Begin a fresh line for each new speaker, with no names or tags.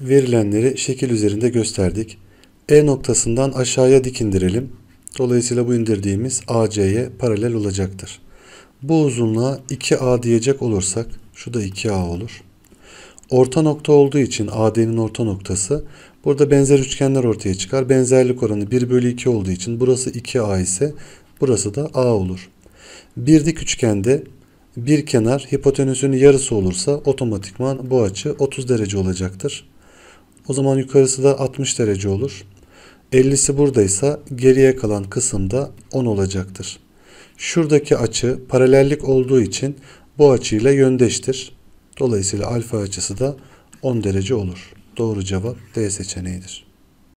Verilenleri şekil üzerinde gösterdik. E noktasından aşağıya dik indirelim. Dolayısıyla bu indirdiğimiz AC'ye paralel olacaktır. Bu uzunluğa 2A diyecek olursak şu da 2A olur. Orta nokta olduğu için AD'nin orta noktası burada benzer üçgenler ortaya çıkar. Benzerlik oranı 1 bölü 2 olduğu için burası 2A ise burası da A olur. Bir dik üçgende bir kenar hipotenüsün yarısı olursa otomatikman bu açı 30 derece olacaktır. O zaman yukarısı da 60 derece olur. 50'si buradaysa geriye kalan kısımda 10 olacaktır. Şuradaki açı paralellik olduğu için bu açıyla yöndeştir. Dolayısıyla alfa açısı da 10 derece olur. Doğru cevap D seçeneğidir.